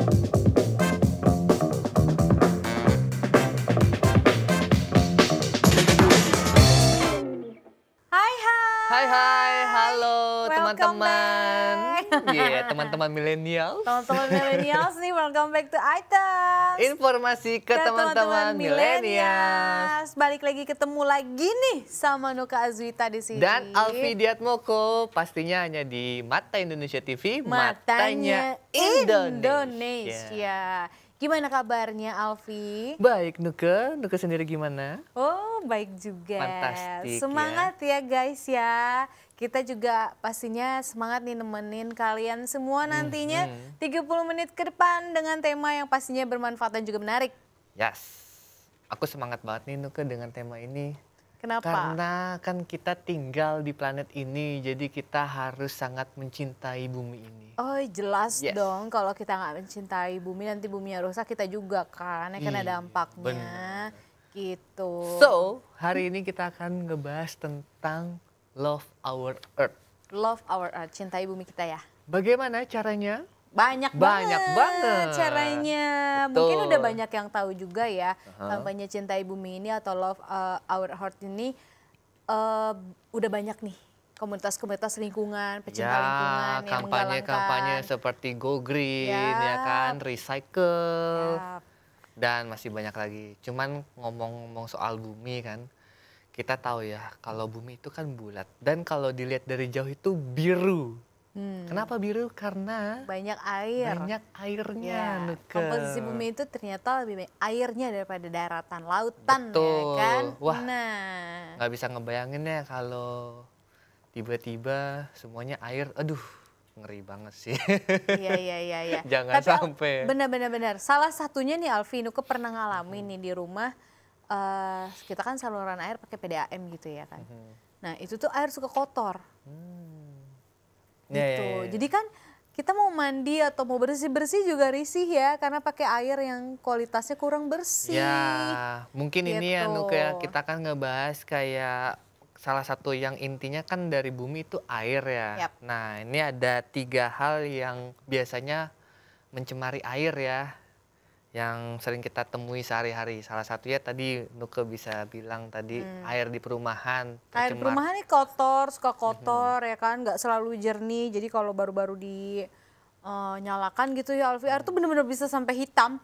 Bye. Iya, yeah, teman-teman milenial. Teman-teman milenial nih, welcome back to Items. Informasi ke teman-teman milenial. Balik lagi ketemu lagi nih sama Nuka Azwita di sini. Dan Alfi Diatmoko, pastinya hanya di Mata Indonesia TV, Matanya, Matanya Indonesia. Indonesia. Gimana kabarnya Alfi? Baik Nuke, Nuke sendiri gimana? Oh baik juga. Fantastik ya. Semangat ya. ya guys ya. Kita juga pastinya semangat nih nemenin kalian semua mhm. nantinya hmm, hmm. 30 menit ke depan dengan tema yang pastinya bermanfaat dan juga menarik. Yes, aku semangat banget nih Nuke dengan tema ini. Kenapa? Karena kan kita tinggal di planet ini, jadi kita harus sangat mencintai bumi ini. Oh jelas yes. dong, kalau kita nggak mencintai bumi nanti yang rusak kita juga kan, ya kena iya, dampaknya. Bener. Gitu. So hari ini kita akan ngebahas tentang love our earth. Love our earth, cintai bumi kita ya. Bagaimana caranya? banyak banyak banget, banget caranya Betul. mungkin udah banyak yang tahu juga ya uh-huh. kampanye cintai bumi ini atau love uh, our heart ini uh, udah banyak nih komunitas-komunitas lingkungan pecinta ya, lingkungan kampanye, yang menggalangkan kampanye seperti go green ya, ya kan recycle ya. dan masih banyak lagi cuman ngomong-ngomong soal bumi kan kita tahu ya kalau bumi itu kan bulat dan kalau dilihat dari jauh itu biru Hmm. Kenapa biru? Karena banyak air. Banyak airnya. Ya. Komposisi bumi itu ternyata lebih banyak airnya daripada daratan, lautan ya Betul. ya kan. Wah. Nah, nggak bisa ngebayangin ya kalau tiba-tiba semuanya air. Aduh, ngeri banget sih. Iya iya iya iya. Jangan Tapi, sampai. Benar-benar benar. Salah satunya nih Alfi ke pernah ngalamin hmm. nih di rumah uh, kita kan saluran air pakai PDAM gitu ya kan. Hmm. Nah, itu tuh air suka kotor. Hmm Iya, gitu. Yeah, yeah, yeah. Jadi kan kita mau mandi atau mau bersih-bersih juga risih ya karena pakai air yang kualitasnya kurang bersih. Ya, mungkin gitu. ini ya gitu. Nuka ya. kita kan ngebahas kayak salah satu yang intinya kan dari bumi itu air ya. Yep. Nah, ini ada tiga hal yang biasanya mencemari air ya yang sering kita temui sehari-hari. Salah satunya tadi Nuke bisa bilang tadi hmm. air di perumahan. Tercemar. Air perumahan ini kotor, suka mhm. kotor hmm. ya kan, nggak selalu jernih. Jadi kalau baru-baru di uh, gitu ya Alfi, air tuh bener-bener bisa sampai hitam.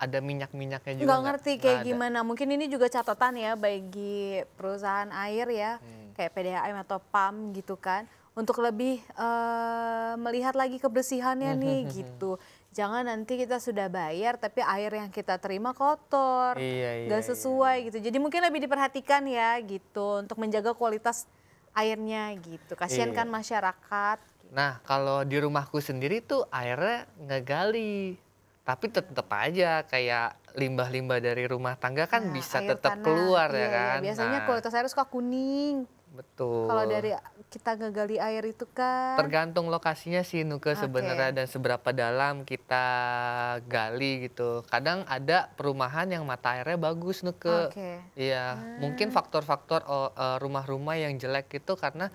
Ada minyak-minyaknya juga. Nggak ngerti gak, kayak gak gimana. Mungkin ini juga catatan ya bagi perusahaan air ya, hmm. kayak PDAM atau PAM gitu kan, untuk lebih uh, melihat lagi kebersihannya nih gitu jangan nanti kita sudah bayar tapi air yang kita terima kotor, iya, iya nggak iya, sesuai iya. gitu. Jadi mungkin lebih diperhatikan ya gitu untuk menjaga kualitas airnya gitu. Kasihan iya. kan masyarakat. Nah kalau di rumahku sendiri tuh airnya ngegali, tapi tetap aja kayak limbah-limbah dari rumah tangga kan nah, bisa tetap tanah, keluar ya iya, ya kan. Iya. Biasanya nah. kualitas air suka kuning. Betul. Kalau dari kita ngegali air itu kan tergantung lokasinya sih Nuke okay. sebenarnya dan seberapa dalam kita gali gitu. Kadang ada perumahan yang mata airnya bagus Nuke. Oke. Okay. Iya, hmm. mungkin ah. faktor-faktor oh, eh, rumah-rumah yang jelek itu karena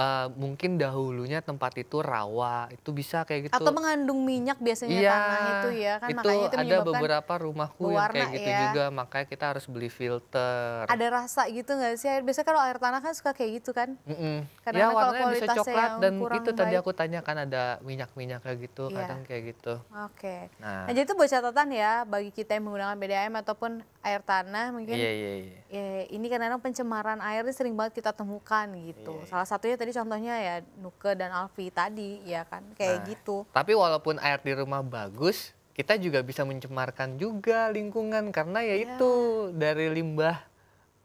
uh, mungkin dahulunya tempat itu rawa, itu bisa kayak gitu. Atau mengandung minyak biasanya iya, tanah itu ya kan itu makanya itu ada beberapa rumahku yang kayak gitu ya. juga, makanya kita harus beli filter. Ada rasa gitu nggak sih? Biasanya kalau air tanah kan suka kayak gitu kan? Mm -mm. Karena ya kan warnanya bisa coklat dan itu tadi aku tanya kan ada minyak minyak kayak gitu, iya. kadang kayak gitu. Oke. Okay. Nah. nah, jadi itu buat catatan ya bagi kita yang menggunakan BDM ataupun air tanah mungkin. Iya, iya, iya. Ya, Ini karena pencemaran air ini sering banget kita temukan gitu. Iya, iya, Salah satunya tadi tadi contohnya ya Nuke dan Alfi tadi ya kan kayak nah, gitu. Tapi walaupun air di rumah bagus, kita juga bisa mencemarkan juga lingkungan karena ya, ya. itu dari limbah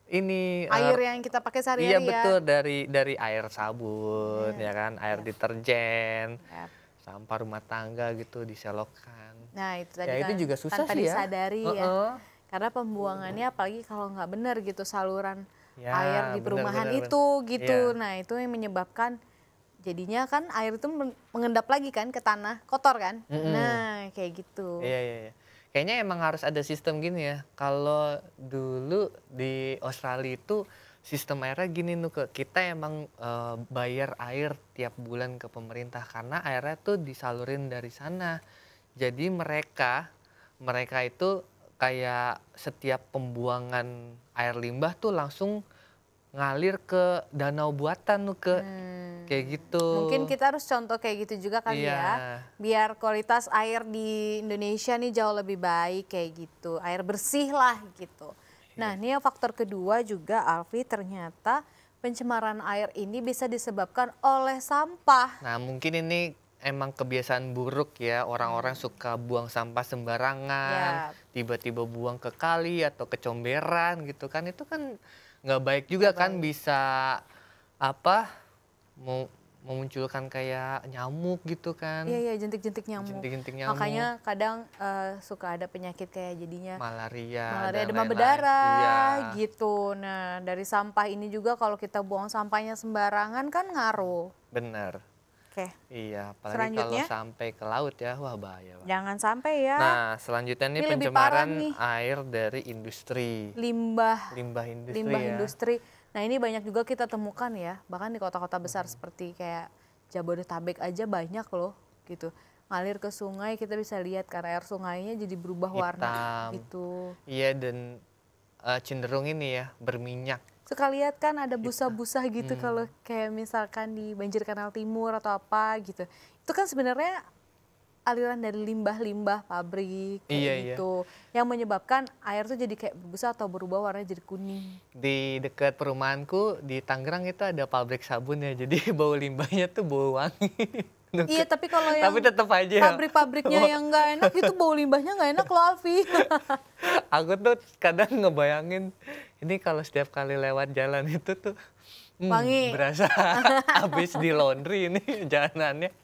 ini eh, air uh, yang kita pakai sehari-hari. Iya ya. betul dari dari air sabun ya, ya kan, air ya. deterjen. Ya sampah rumah tangga gitu diselokkan. Nah itu tadi ya, kan, itu juga kan susah kan, sih ya. disadari uh -uh. ya. Karena pembuangannya apalagi kalau nggak benar gitu saluran ya, air di perumahan bener, bener, itu bener. gitu. Ya. Nah itu yang menyebabkan jadinya kan air itu mengendap lagi kan ke tanah kotor kan. Mm -hmm. Nah kayak gitu. Iya iya. iya. Kayaknya emang harus ada sistem gini ya. Kalau dulu di Australia itu sistem airnya gini ke kita emang e, bayar air tiap bulan ke pemerintah karena airnya tuh disalurin dari sana. Jadi mereka mereka itu kayak setiap pembuangan air limbah tuh langsung ngalir ke danau buatan tuh ke hmm. kayak gitu. Mungkin kita harus contoh kayak gitu juga kali yeah. ya. Iya. Biar kualitas air di Indonesia nih jauh lebih baik kayak gitu. Air bersih lah gitu. Iya. Nah, ini faktor kedua juga Alfi ternyata pencemaran air ini bisa disebabkan oleh sampah. Nah, mungkin ini emang kebiasaan buruk ya orang-orang hmm. suka buang sampah sembarangan, tiba-tiba buang ke kali atau ke comberan gitu kan itu kan nggak baik juga gak kan baik. bisa apa mau memunculkan kayak nyamuk gitu kan. Iya, iya, jentik-jentik nyamuk. Jentik-jentik nyamuk. Makanya kadang uh, suka ada penyakit kayak jadinya malaria, malaria demam berdarah iya. gitu. Nah, dari sampah ini juga kalau kita buang sampahnya sembarangan kan ngaruh. Benar. Oke. Iya, apalagi kalau sampai ke laut ya, wah bahaya. Bang. Jangan sampai ya. Nah, selanjutnya ini, ini pencemaran nih. air dari industri. Limbah. Limbah industri. Limbah ya. industri. Nah, ini banyak juga kita temukan ya, bahkan di kota-kota besar hmm. seperti kayak Jabodetabek aja banyak loh gitu ngalir ke sungai kita bisa lihat karena air sungainya jadi berubah Hitam. warna itu. Iya dan uh, cenderung ini ya berminyak. Suka lihat kan ada gitu. busa-busa gitu hmm. kalau kayak misalkan di banjir kanal timur atau apa gitu. Itu kan sebenarnya aliran dari limbah-limbah pabrik kayak iya, iya. gitu iya. yang menyebabkan air tuh jadi kayak berbusa atau berubah warna jadi kuning. Di dekat perumahanku di Tangerang itu ada pabrik sabun ya. Jadi bau limbahnya tuh bau wangi. Iya tapi kalau yang tapi tetap aja pabrik-pabriknya yang nggak enak itu bau limbahnya nggak enak loh Alfi. aku tuh kadang ngebayangin ini kalau setiap kali lewat jalan itu tuh hmm, wangi. Berasa habis di laundry ini jalanannya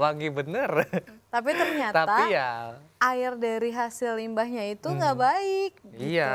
wangi bener. Tapi ternyata Tapi ya, air dari hasil limbahnya itu nggak hmm, baik. Iya. Gitu. Iya.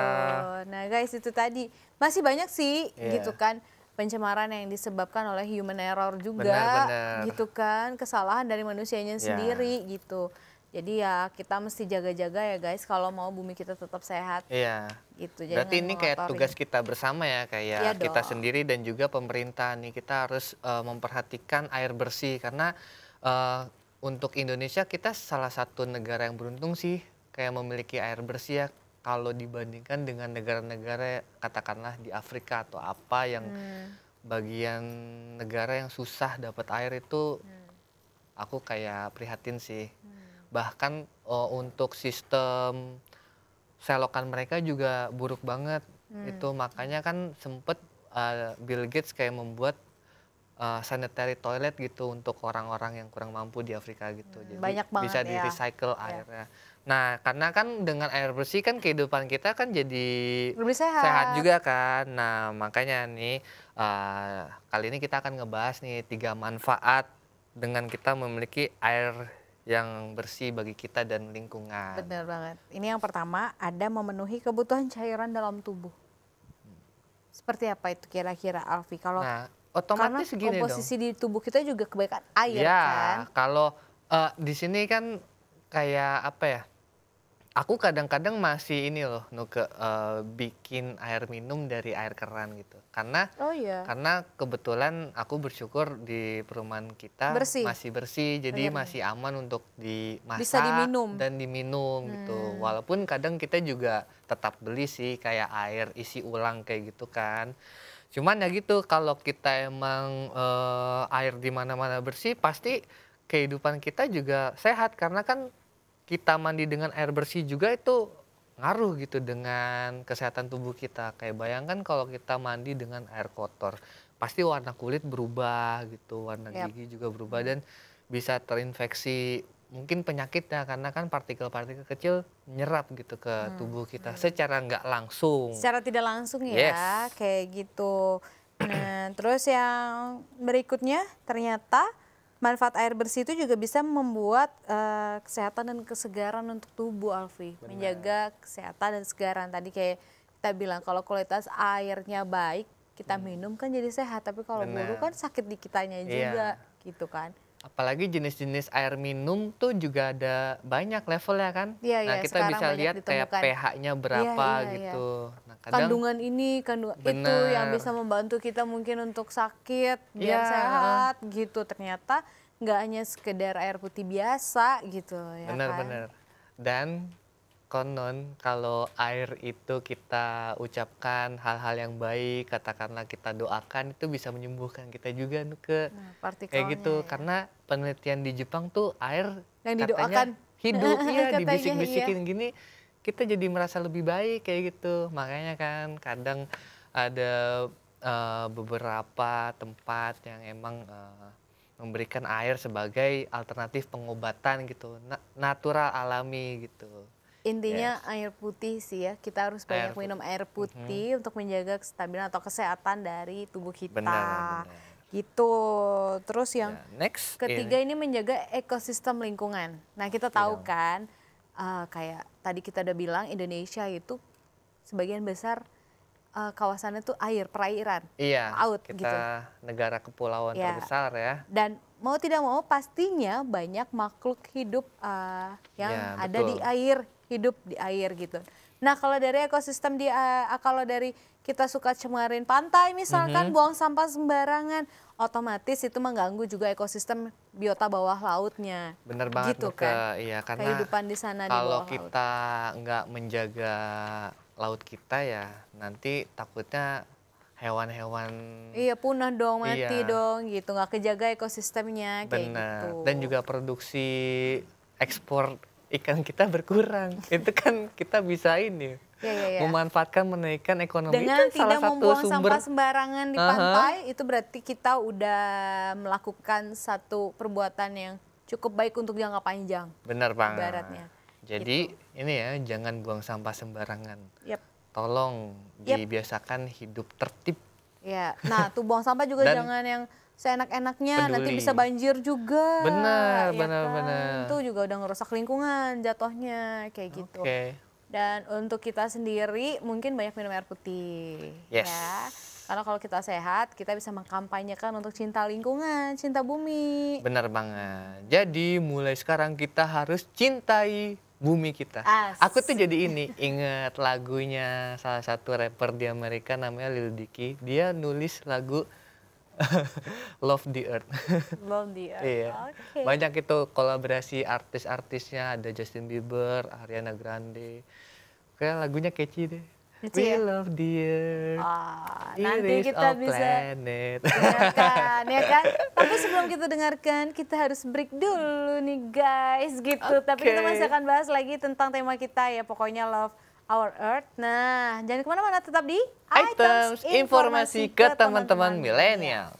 Nah guys itu tadi masih banyak sih yeah. gitu kan pencemaran yang disebabkan oleh human error juga benar, benar. gitu kan kesalahan dari manusianya sendiri ya. sendiri gitu jadi ya kita mesti jaga-jaga ya guys kalau mau bumi kita tetap sehat. Iya. Gitu. Jadi Berarti ini kayak tugas kita bersama ya kayak iya kita dong. sendiri dan juga pemerintah nih kita harus uh, memperhatikan air bersih karena uh, untuk Indonesia kita salah satu negara yang beruntung sih kayak memiliki air bersih ya kalau dibandingkan dengan negara-negara katakanlah di Afrika atau apa yang hmm. bagian negara yang susah dapat air itu hmm. aku kayak prihatin sih. Hmm. Bahkan oh, untuk sistem selokan mereka juga buruk banget. Hmm. Itu makanya kan sempet uh, Bill Gates kayak membuat uh, sanitary toilet gitu untuk orang-orang yang kurang mampu di Afrika gitu. Hmm, Jadi banyak banget bisa di ya. recycle ya. airnya. Ya. Nah, karena kan dengan air bersih kan kehidupan kita kan jadi lebih sehat, sehat juga kan. Nah, makanya nih uh, kali ini kita akan ngebahas nih tiga manfaat dengan kita memiliki air yang bersih bagi kita dan lingkungan. Benar banget. Ini yang pertama ada memenuhi kebutuhan cairan dalam tubuh. Seperti apa itu kira-kira Alfi? Kalau nah, otomatis karena komposisi di tubuh kita juga kebanyakan air ya, kan. kalau uh, di sini kan kayak apa ya? aku kadang-kadang masih ini loh nuke uh, bikin air minum dari air keran gitu karena oh, iya. karena kebetulan aku bersyukur di perumahan kita bersih. masih bersih jadi Bener. masih aman untuk dimasak Bisa diminum. dan diminum gitu. hmm. gitu walaupun kadang kita juga tetap beli sih kayak air isi ulang kayak gitu kan cuman ya gitu kalau kita emang uh, air di mana-mana bersih pasti kehidupan kita juga sehat karena kan kita mandi dengan air bersih juga itu ngaruh gitu dengan kesehatan tubuh kita. Kayak bayangkan kalau kita mandi dengan air kotor, pasti warna kulit berubah gitu, warna yep. gigi juga berubah dan bisa terinfeksi mungkin penyakitnya karena kan partikel-partikel kecil nyerap gitu ke hmm. tubuh kita hmm. secara nggak langsung. Secara tidak langsung ya, yes. kayak gitu. Nah, terus yang berikutnya ternyata manfaat air bersih itu juga bisa membuat uh, kesehatan dan kesegaran untuk tubuh Alfi. Menjaga kesehatan dan kesegaran tadi kayak kita bilang kalau kualitas airnya baik, kita hmm. minum kan jadi sehat, tapi kalau buruk kan sakit di kitanya iya. juga iya. gitu kan apalagi jenis-jenis air minum tuh juga ada banyak levelnya kan. iya. nah, iya, kita bisa lihat kayak pH-nya iya, berapa ya, ya, gitu. Ya. Nah, kadang, kandungan ini, kandungan itu yang bisa membantu kita mungkin untuk sakit, iya, biar sehat gitu. Ternyata nggak hanya sekedar air putih biasa gitu ya bener, kan. Benar, benar. Dan konon kalau air itu kita ucapkan hal-hal yang baik, katakanlah kita doakan itu bisa menyembuhkan kita juga Nuke. Nah, Kayak gitu ya. karena penelitian di Jepang tuh air yang didoakan hidup ya dibisik-bisikin iya. gini kita jadi merasa lebih baik kayak gitu. Makanya kan kadang ada uh, beberapa tempat yang emang uh, memberikan air sebagai alternatif pengobatan gitu, natural alami gitu. Intinya yes. air putih sih ya. Kita harus banyak air minum air mm-hmm. putih mm -hmm. untuk menjaga kestabilan atau kesehatan dari tubuh kita. Benar, benar. Gitu. Terus yang yeah. next ketiga ini. ini menjaga ekosistem lingkungan. Nah, kita iya. tahu kan uh, kayak tadi kita udah bilang Indonesia itu sebagian besar uh, kawasannya tuh air perairan, iya, laut kita gitu. negara kepulauan yeah. terbesar ya. Dan mau tidak mau pastinya banyak makhluk hidup uh, yang yeah, ada betul. di air hidup di air gitu. Nah kalau dari ekosistem di uh, kalau dari kita suka cemarin pantai misalkan mm -hmm. buang sampah sembarangan, otomatis itu mengganggu juga ekosistem biota bawah lautnya. Bener banget gitu, Buka. kan? Iya karena kehidupan di sana kalau di bawah kita nggak menjaga laut kita ya nanti takutnya hewan-hewan iya punah dong mati iya. dong gitu nggak kejaga ekosistemnya kayak Bener. gitu dan juga produksi ekspor ikan kita berkurang. Itu kan kita bisa ini ya, ya, ya. memanfaatkan menaikkan ekonomi dengan itu kan tidak salah membuang satu sumber... sampah sembarangan di pantai uh -huh. itu berarti kita udah melakukan satu perbuatan yang cukup baik untuk jangka panjang. Benar banget. Baratnya. Jadi gitu. ini ya jangan buang sampah sembarangan. Yep. Tolong yep. dibiasakan hidup tertib. Ya. Nah, tuh buang sampah juga Dan, jangan yang seenak-enaknya nanti bisa banjir juga. Benar, ya benar, kan? benar. Itu juga udah ngerusak lingkungan jatuhnya kayak gitu. Okay. Dan untuk kita sendiri mungkin banyak minum air putih. Yes. Ya. Karena kalau kita sehat, kita bisa mengkampanyekan untuk cinta lingkungan, cinta bumi. Benar banget. Jadi mulai sekarang kita harus cintai bumi kita. As. Aku tuh jadi ini, ingat lagunya salah satu rapper di Amerika namanya Lil Dicky. Dia nulis lagu Love the Earth. Love the Earth. iya. Okay. Banyak itu kolaborasi artis-artisnya ada Justin Bieber, Ariana Grande. Kayak lagunya catchy deh. We ya? love the earth. Oh, nanti kita bisa planet. Ya kan, ya kan? Tapi sebelum kita dengarkan, kita harus break dulu nih guys gitu. Okay. Tapi kita masih akan bahas lagi tentang tema kita ya, pokoknya love Our Earth. Nah, jangan kemana-mana, tetap di Items, Items Informasi, informasi ke Teman-Teman Milenial.